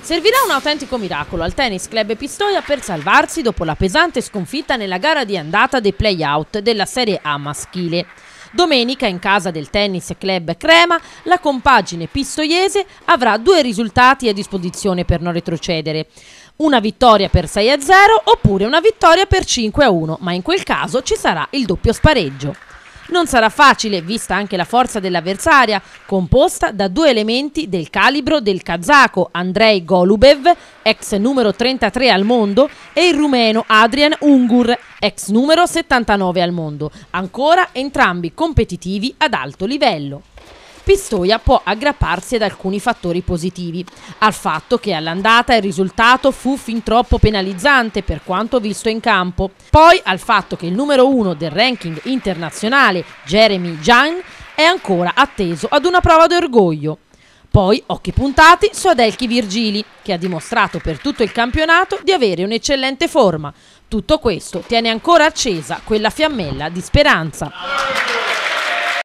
Servirà un autentico miracolo al Tennis Club Pistoia per salvarsi dopo la pesante sconfitta nella gara di andata dei play-out della Serie A maschile. Domenica in casa del Tennis Club Crema la compagine pistoiese avrà due risultati a disposizione per non retrocedere. Una vittoria per 6-0 oppure una vittoria per 5-1, ma in quel caso ci sarà il doppio spareggio. Non sarà facile, vista anche la forza dell'avversaria, composta da due elementi del calibro del kazako Andrei Golubev, ex numero 33 al mondo, e il rumeno Adrian Ungur, ex numero 79 al mondo, ancora entrambi competitivi ad alto livello. Pistoia può aggrapparsi ad alcuni fattori positivi, al fatto che all'andata il risultato fu fin troppo penalizzante per quanto visto in campo, poi al fatto che il numero uno del ranking internazionale, Jeremy Jan, è ancora atteso ad una prova d'orgoglio. Poi, occhi puntati su Adelchi Virgili, che ha dimostrato per tutto il campionato di avere un'eccellente forma. Tutto questo tiene ancora accesa quella fiammella di speranza.